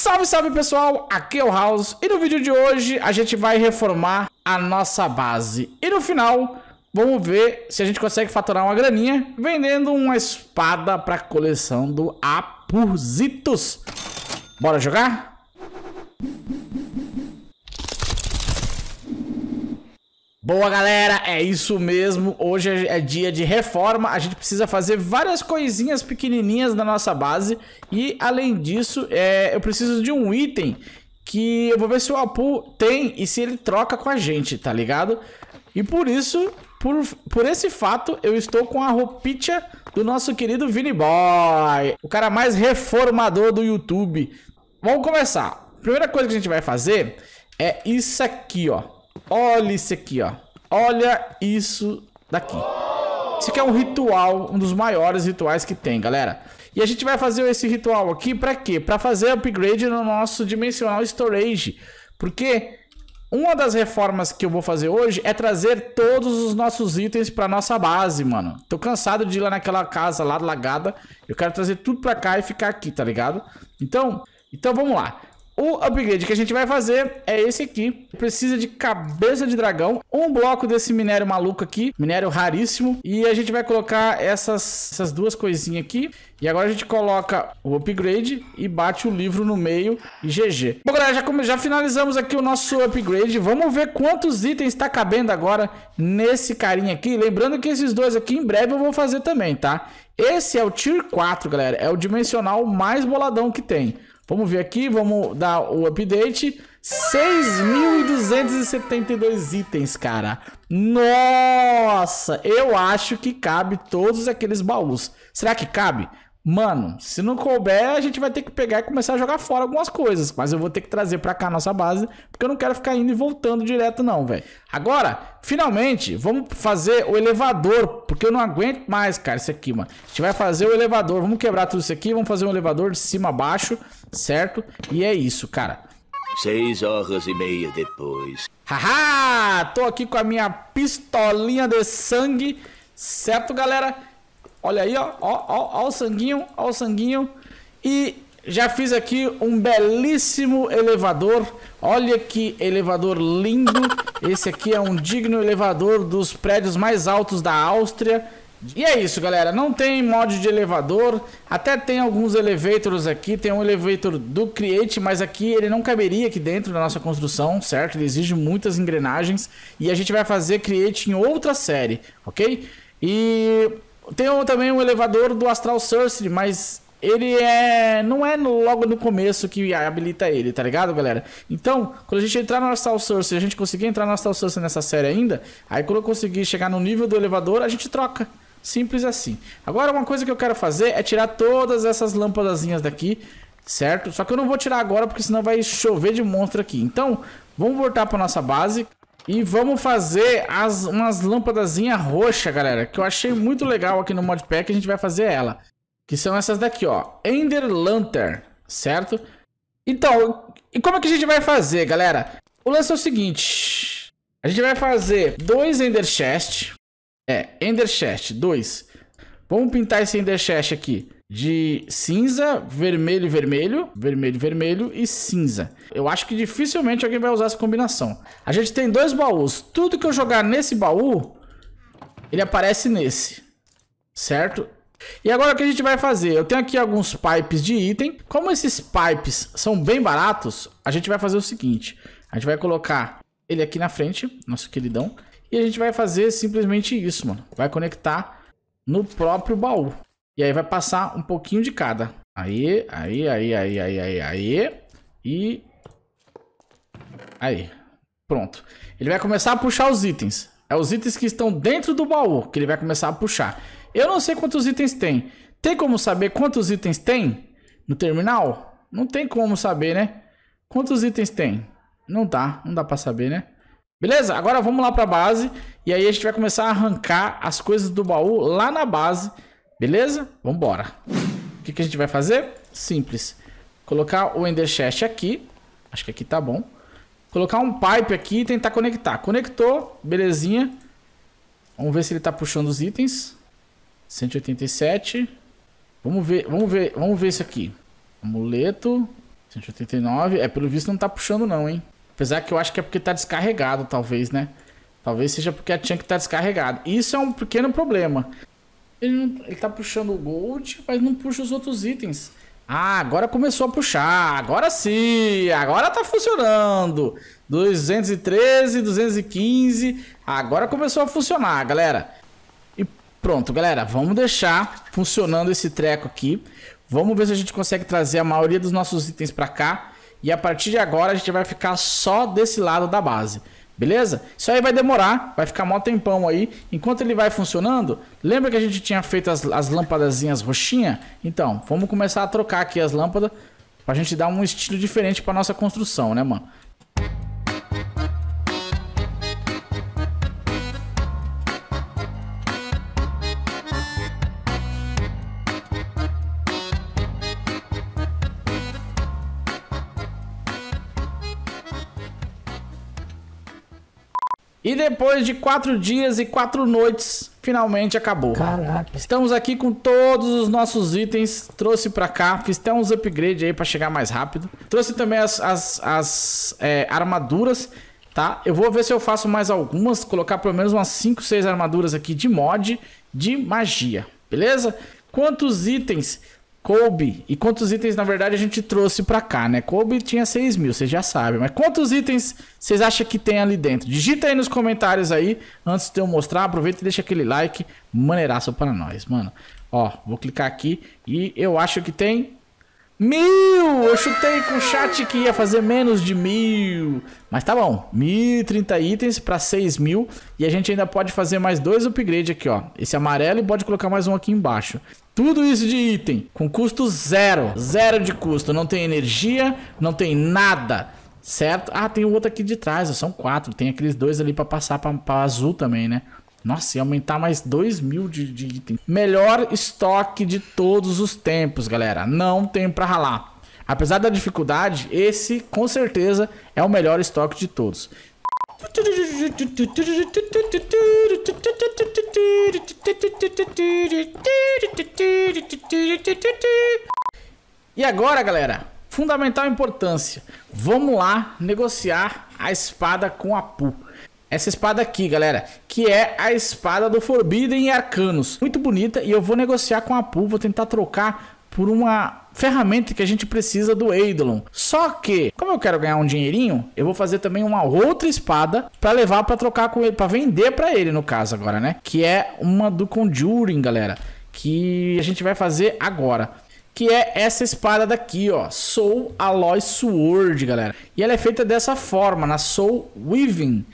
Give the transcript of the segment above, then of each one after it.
Salve, salve pessoal, aqui é o House e no vídeo de hoje a gente vai reformar a nossa base. E no final, vamos ver se a gente consegue faturar uma graninha vendendo uma espada para a coleção do Apurzitos. Bora jogar? Boa, galera, é isso mesmo. Hoje é dia de reforma. A gente precisa fazer várias coisinhas pequenininhas na nossa base. E, além disso, é... eu preciso de um item que eu vou ver se o Apu tem e se ele troca com a gente, tá ligado? E por isso, por, por esse fato, eu estou com a roupinha do nosso querido Vini Boy, o cara mais reformador do YouTube. Vamos começar. Primeira coisa que a gente vai fazer é isso aqui, ó. Olha isso aqui, ó. Olha isso daqui. Isso aqui é um ritual, um dos maiores rituais que tem, galera. E a gente vai fazer esse ritual aqui para quê? Para fazer upgrade no nosso Dimensional Storage. Porque uma das reformas que eu vou fazer hoje é trazer todos os nossos itens para nossa base, mano. Tô cansado de ir lá naquela casa lá lagada. Eu quero trazer tudo para cá e ficar aqui, tá ligado? Então, então vamos lá. O upgrade que a gente vai fazer é esse aqui. Precisa de cabeça de dragão, um bloco desse minério maluco aqui, minério raríssimo. E a gente vai colocar essas, essas duas coisinhas aqui. E agora a gente coloca o upgrade e bate o livro no meio e GG. Bom, galera, já, já finalizamos aqui o nosso upgrade. Vamos ver quantos itens está cabendo agora nesse carinha aqui. Lembrando que esses dois aqui em breve eu vou fazer também, tá? Esse é o Tier 4, galera. É o dimensional mais boladão que tem. Vamos ver aqui, vamos dar o update. 6.272 itens, cara. Nossa, eu acho que cabe todos aqueles baús. Será que cabe? Mano, se não couber, a gente vai ter que pegar e começar a jogar fora algumas coisas. Mas eu vou ter que trazer para cá a nossa base, porque eu não quero ficar indo e voltando direto, não, velho. Agora, finalmente, vamos fazer o elevador, porque eu não aguento mais, cara, isso aqui, mano. A gente vai fazer o elevador, vamos quebrar tudo isso aqui, vamos fazer um elevador de cima a baixo, certo? E é isso, cara. Seis horas e meia depois. Haha! Tô aqui com a minha pistolinha de sangue, certo, galera? Olha aí, ó, ó, ó, ó o sanguinho, ó o sanguinho. E já fiz aqui um belíssimo elevador. Olha que elevador lindo. Esse aqui é um digno elevador dos prédios mais altos da Áustria. E é isso, galera. Não tem mod de elevador. Até tem alguns elevators aqui. Tem um elevator do Create, mas aqui ele não caberia aqui dentro da nossa construção, certo? Ele exige muitas engrenagens. E a gente vai fazer Create em outra série, ok? E tem um, também um elevador do Astral Sorcery, mas ele é. Não é no, logo no começo que habilita ele, tá ligado, galera? Então, quando a gente entrar no Astral Source, a gente conseguir entrar no Astral Source nessa série ainda, aí quando eu conseguir chegar no nível do elevador, a gente troca. Simples assim. Agora, uma coisa que eu quero fazer é tirar todas essas lâmpadazinhas daqui, certo? Só que eu não vou tirar agora, porque senão vai chover de monstro aqui. Então, vamos voltar pra nossa base. E vamos fazer as, umas lâmpadazinhas roxa, galera, que eu achei muito legal aqui no modpack, a gente vai fazer ela. Que são essas daqui, ó, Ender Lantern, certo? Então, e como é que a gente vai fazer, galera? O lance é o seguinte, a gente vai fazer dois Ender Chest, é, Ender Chest, dois. Vamos pintar esse Ender Chest aqui de cinza, vermelho, vermelho, vermelho, vermelho e cinza. Eu acho que dificilmente alguém vai usar essa combinação. A gente tem dois baús. Tudo que eu jogar nesse baú, ele aparece nesse. Certo? E agora o que a gente vai fazer? Eu tenho aqui alguns pipes de item. Como esses pipes são bem baratos, a gente vai fazer o seguinte. A gente vai colocar ele aqui na frente, nosso queridão. E a gente vai fazer simplesmente isso, mano. Vai conectar no próprio baú. E aí vai passar um pouquinho de cada. Aí, aí, aí, aí, aí, aí, aí. E... Aí. Pronto. Ele vai começar a puxar os itens. É os itens que estão dentro do baú que ele vai começar a puxar. Eu não sei quantos itens tem. Tem como saber quantos itens tem no terminal? Não tem como saber, né? Quantos itens tem? Não dá, não dá pra saber, né? Beleza? Agora vamos lá pra base. E aí a gente vai começar a arrancar as coisas do baú lá na base. Beleza? Vambora. O que, que a gente vai fazer? Simples. Colocar o Ender Chest aqui. Acho que aqui tá bom. Colocar um pipe aqui e tentar conectar. Conectou, belezinha. Vamos ver se ele tá puxando os itens. 187. Vamos ver, vamos ver, vamos ver isso aqui. Amuleto. 189. É, pelo visto não tá puxando não, hein? Apesar que eu acho que é porque tá descarregado, talvez, né? Talvez seja porque a chunk tá descarregada. Isso é um pequeno problema. Ele, não, ele tá puxando o gold, mas não puxa os outros itens. Ah, agora começou a puxar. Agora sim, agora tá funcionando. 213, 215. Agora começou a funcionar, galera. E pronto, galera. Vamos deixar funcionando esse treco aqui. Vamos ver se a gente consegue trazer a maioria dos nossos itens pra cá. E a partir de agora a gente vai ficar só desse lado da base. Beleza? Isso aí vai demorar, vai ficar mó tempão aí. Enquanto ele vai funcionando, lembra que a gente tinha feito as, as lâmpadazinhas roxinha? Então, vamos começar a trocar aqui as lâmpadas pra gente dar um estilo diferente pra nossa construção, né, mano? E depois de quatro dias e quatro noites, finalmente acabou. Caraca. Estamos aqui com todos os nossos itens. Trouxe pra cá, fiz até uns upgrade aí pra chegar mais rápido. Trouxe também as, as, as é, armaduras, tá? Eu vou ver se eu faço mais algumas, colocar pelo menos umas 5, 6 armaduras aqui de mod de magia, beleza? Quantos itens? Kobe. E quantos itens, na verdade, a gente trouxe pra cá, né? Kobe tinha 6 mil, vocês já sabem. Mas quantos itens vocês acham que tem ali dentro? Digita aí nos comentários aí, antes de eu mostrar. Aproveita e deixa aquele like maneiraço pra nós, mano. Ó, vou clicar aqui e eu acho que tem Mil! Eu chutei com o chat que ia fazer menos de mil. Mas tá bom. 1.030 itens para 6.000. mil. E a gente ainda pode fazer mais dois upgrades aqui, ó. Esse amarelo e pode colocar mais um aqui embaixo. Tudo isso de item. Com custo zero. Zero de custo. Não tem energia, não tem nada. Certo? Ah, tem o outro aqui de trás. Ó. São quatro. Tem aqueles dois ali para passar para azul também, né? Nossa, ia aumentar mais 2 mil de, de item. Melhor estoque de todos os tempos, galera. Não tem pra ralar. Apesar da dificuldade, esse com certeza é o melhor estoque de todos. E agora, galera, fundamental importância. Vamos lá negociar a espada com a Pu. Essa espada aqui, galera, que é a espada do Forbidden Arcanos. Muito bonita e eu vou negociar com a Pool, vou tentar trocar por uma ferramenta que a gente precisa do Eidolon. Só que, como eu quero ganhar um dinheirinho, eu vou fazer também uma outra espada para levar para trocar com ele, para vender para ele no caso agora, né? Que é uma do Conjuring, galera, que a gente vai fazer agora. Que é essa espada daqui, ó, Soul Alloy Sword, galera. E ela é feita dessa forma, na Soul Weaving.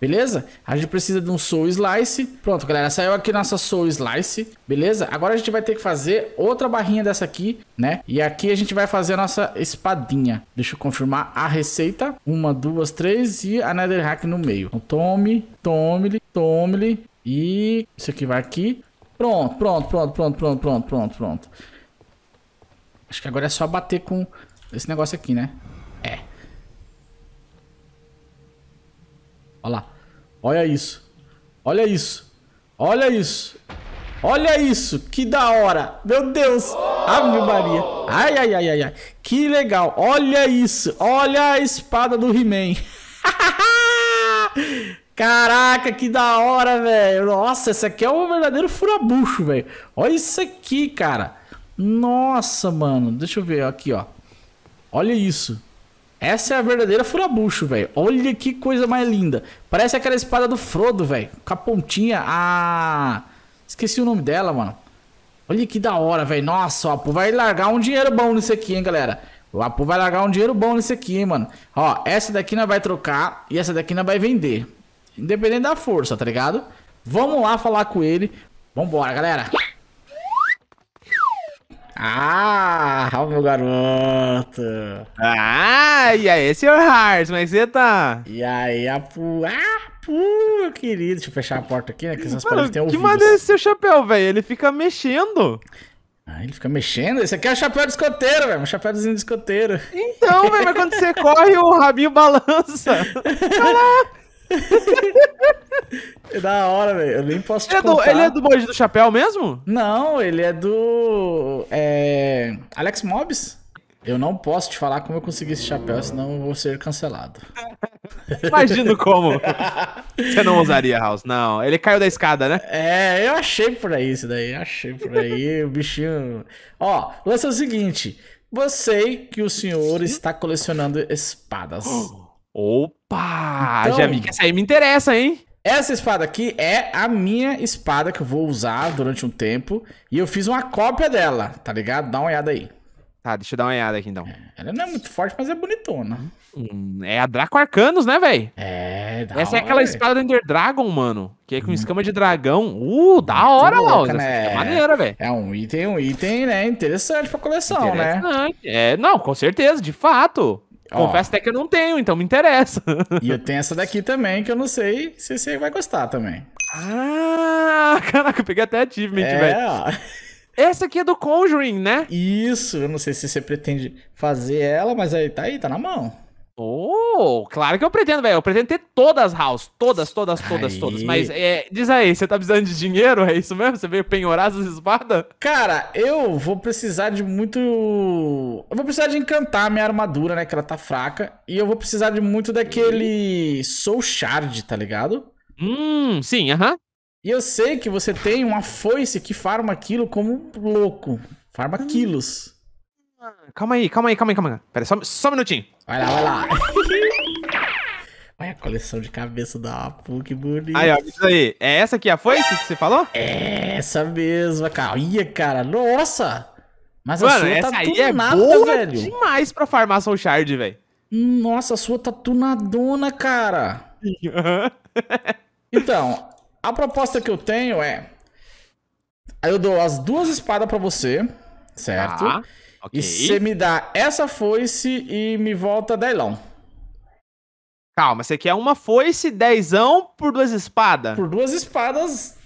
Beleza? A gente precisa de um soul slice. Pronto, galera, saiu aqui nossa soul slice, beleza? Agora a gente vai ter que fazer outra barrinha dessa aqui, né? E aqui a gente vai fazer a nossa espadinha. Deixa eu confirmar a receita. Uma, duas, três e a netherrack no meio. Então, tome, tome-lhe, tome-lhe. E isso aqui vai aqui. Pronto, pronto, pronto, pronto, pronto, pronto, pronto, pronto. Acho que agora é só bater com esse negócio aqui, né? Olha lá. Olha isso. Olha isso. Olha isso. Olha isso. Que da hora. Meu Deus. Ave Maria. Ai, ai, ai, ai, ai. Que legal. Olha isso. Olha a espada do He-Man. Caraca, que da hora, velho. Nossa, esse aqui é um verdadeiro furabucho, velho. Olha isso aqui, cara. Nossa, mano. Deixa eu ver aqui, ó. Olha isso. Essa é a verdadeira furabucho, velho. Olha que coisa mais linda. Parece aquela espada do Frodo, velho. Com a pontinha. Ah. Esqueci o nome dela, mano. Olha que da hora, velho. Nossa, o Apu vai largar um dinheiro bom nisso aqui, hein, galera. O Apu vai largar um dinheiro bom nisso aqui, hein, mano. Ó, essa daqui nós vai trocar e essa daqui nós vai vender. Independente da força, tá ligado? Vamos lá falar com ele. Vambora, galera. Ah, o meu garoto. Ah, e aí, senhor Hartz, mas é você tá? E aí, apu... Ah, meu querido. Deixa eu fechar a porta aqui, né? Que essas Mano, paredes Que maneiro esse seu chapéu, velho. Ele fica mexendo. Ah, ele fica mexendo? Esse aqui é o chapéu de escoteiro, velho. Um chapéuzinho de escoteiro. Então, velho, mas quando você corre, o rabinho balança. lá. É da hora, velho. Eu nem posso te ele é contar. do, ele é do Monge do Chapéu mesmo? Não, ele é do. É, Alex Mobs. Eu não posso te falar como eu consegui esse chapéu, senão eu vou ser cancelado. Imagino como. Você não usaria, House. Não, ele caiu da escada, né? É, eu achei por aí isso daí. Achei por aí. o bichinho. Ó, lance é o seguinte. você que o senhor está colecionando espadas. Opa! Então, já vi essa aí me interessa, hein? Essa espada aqui é a minha espada que eu vou usar durante um tempo. E eu fiz uma cópia dela, tá ligado? Dá uma olhada aí. Tá, deixa eu dar uma olhada aqui então. É, ela não é muito forte, mas é bonitona. Hum, é a Draco Arcanos, né, velho? É, da Essa hora, é aquela véio. espada do Ender Dragon, mano. Que é com hum. escama de dragão. Uh, da muito hora, louca, né? É maneira, velho. É um item, um item, né? Interessante pra coleção, né? Interessante. né? É, não, com certeza, de fato. Confesso até que eu não tenho, então me interessa. E eu tenho essa daqui também, que eu não sei se você vai gostar também. Ah, caraca, eu peguei até achievement, é, velho. Essa aqui é do Conjuring, né? Isso, eu não sei se você pretende fazer ela, mas aí tá aí, tá na mão. Oh, claro que eu pretendo, velho. Eu pretendo ter todas as house. Todas, todas, todas, aí. todas. Mas é, diz aí, você tá precisando de dinheiro? É isso mesmo? Você veio penhorar as espadas? Cara, eu vou precisar de muito. Eu vou precisar de encantar a minha armadura, né? Que ela tá fraca. E eu vou precisar de muito daquele Soul Shard, tá ligado? Hum, sim, aham. Uh -huh. E eu sei que você tem uma foice que farma aquilo como louco. Farma hum. quilos. Calma aí, calma aí, calma aí, calma aí. Pera, só, só um minutinho. Vai lá, vai lá. Olha a coleção de cabeça da Apu, que bonito. Aí, ó, isso aí. É essa aqui a foice que você falou? É essa mesma, cara. Ia, cara, nossa! Mas Mano, a sua tá essa tá aí é nada, boa velho. demais pra farmar Soul Shard, velho. Nossa, a sua tá tunadona, cara. então, a proposta que eu tenho é... Eu dou as duas espadas pra você, certo? Ah. Okay. E você me dá essa foice e me volta dezão. Calma, você quer uma foice, dezão por duas espadas? Por duas espadas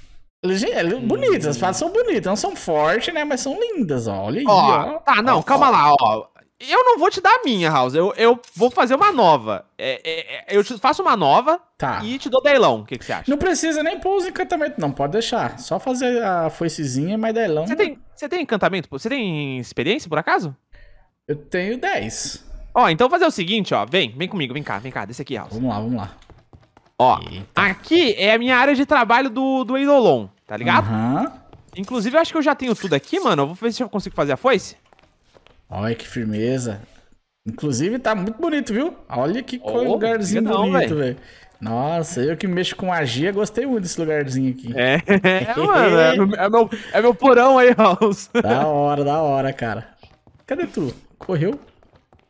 é bonitas. Hum. As espadas são bonitas. Não são fortes, né? Mas são lindas, ó. Olha aí, ó. Tá, não, ó, calma ó. lá, ó. Eu não vou te dar a minha, House. Eu, eu vou fazer uma nova. É, é, é eu faço uma nova tá. e te dou leilão. O que, que, você acha? Não precisa nem pôr os encantamentos. Não, pode deixar. Só fazer a foicezinha e mais leilão. Você tem, você tem encantamento? Você tem experiência, por acaso? Eu tenho 10. Ó, então vou fazer o seguinte, ó. Vem, vem comigo. Vem cá, vem cá. Desce aqui, House. Vamos lá, vamos lá. Ó, Eita. aqui é a minha área de trabalho do, do Eidolon, tá ligado? Aham. Uhum. Inclusive, eu acho que eu já tenho tudo aqui, mano. Eu vou ver se eu consigo fazer a foice. Olha que firmeza. Inclusive tá muito bonito, viu? Olha que oh, lugarzinho não, bonito, velho. Nossa, eu que mexo com magia, gostei muito desse lugarzinho aqui. É, é mano, é, é, meu, é, meu, porão aí, House. Da hora, da hora, cara. Cadê tu? Correu?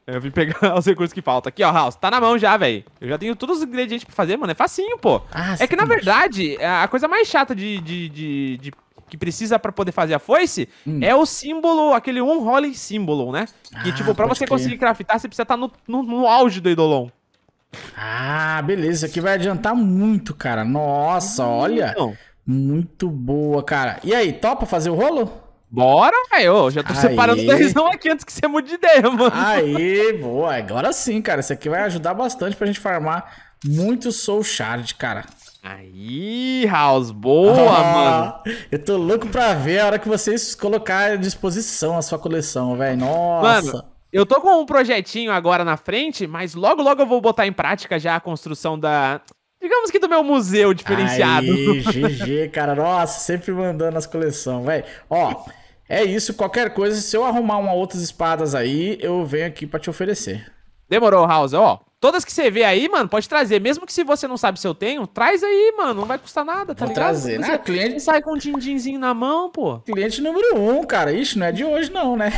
Eu vim pegar os recursos que faltam. Aqui, ó, House, tá na mão já, velho. Eu já tenho todos os ingredientes pra fazer, mano. É facinho, pô. Ah, é que, na verdade, é a coisa mais chata de, de, de, de que precisa para poder fazer a foice hum. é o símbolo, aquele um rolling símbolo, né? Que, ah, tipo, pra você conseguir craftar, você precisa estar tá no, no, no auge do Idolon. Ah, beleza. Isso aqui vai adiantar muito, cara. Nossa, hum, olha. Não. Muito boa, cara. E aí, topa fazer o rolo? Bora, velho. Já tô Aê. separando o não aqui antes que você mude de ideia, mano. Aí, boa. Agora sim, cara. Isso aqui vai ajudar bastante pra gente farmar muito Soul Shard, cara. Aí, House, boa, ah, mano. Eu tô louco pra ver a hora que vocês colocarem à disposição a sua coleção, velho. Nossa. Mano, eu tô com um projetinho agora na frente, mas logo, logo eu vou botar em prática já a construção da. Digamos que do meu museu diferenciado. Aí, GG, cara. Nossa, sempre mandando as coleções, velho. Ó, é isso. Qualquer coisa, se eu arrumar uma outras espadas aí, eu venho aqui para te oferecer. Demorou, House, ó. Todas que você vê aí, mano, pode trazer. Mesmo que se você não sabe se eu tenho, traz aí, mano. Não vai custar nada, tá Vou ligado? trazer. Você né? cliente sai com um din-dinzinho na mão, pô. Cliente número um, cara. Isso não é de hoje, não, né?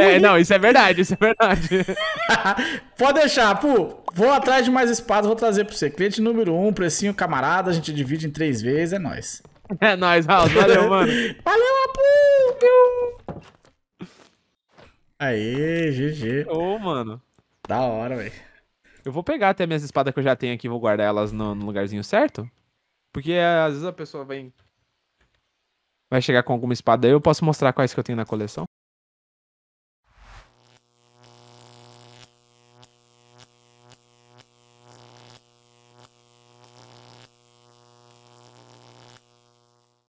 é, não, isso é verdade, isso é verdade. pode deixar, pô. Vou atrás de mais espadas, vou trazer pra você. Cliente número um, precinho camarada, a gente divide em três vezes, é nóis. É nóis, Raul. Valeu, mano. Valeu, Apu! Aê, GG. Ô, oh, mano. Da hora, velho. Eu vou pegar até minhas espadas que eu já tenho aqui e vou guardar elas no, no, lugarzinho certo. Porque eh, às vezes a pessoa vem. Vai chegar com alguma espada aí, eu posso mostrar quais que eu tenho na coleção.